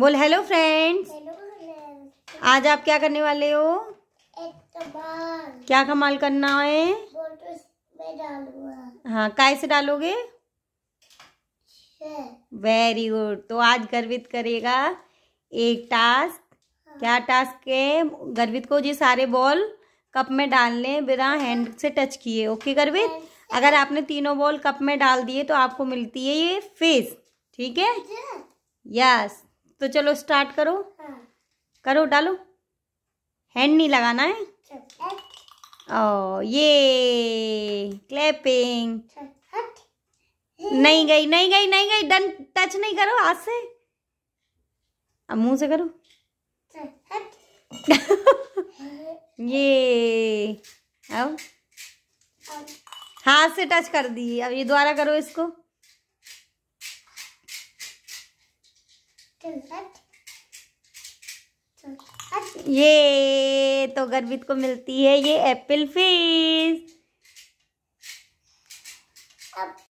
बोल hello friends आज आप क्या करने वाले हो क्या कमाल करना है तो हाँ काय से डालोगे वेरी गुड तो आज गर्वित करेगा एक टास्क हाँ। क्या टास्क है गर्वित को ये सारे बॉल कप में डालने बिना हैंड हाँ। से टच किए ओके गर्वित अगर आपने तीनों बॉल कप में डाल दिए तो आपको मिलती है ये फेस ठीक है यस तो चलो स्टार्ट करो हाँ। करो डालो हैंड नहीं लगाना है ओ ये क्लैपिंग नहीं गई नहीं गई नहीं गई डन टच नहीं करो हाथ से अब मुंह से करो ये अब हाथ से टच कर दी अब ये द्वारा करो इसको ये तो गर्भित को मिलती है ये एप्पल फिश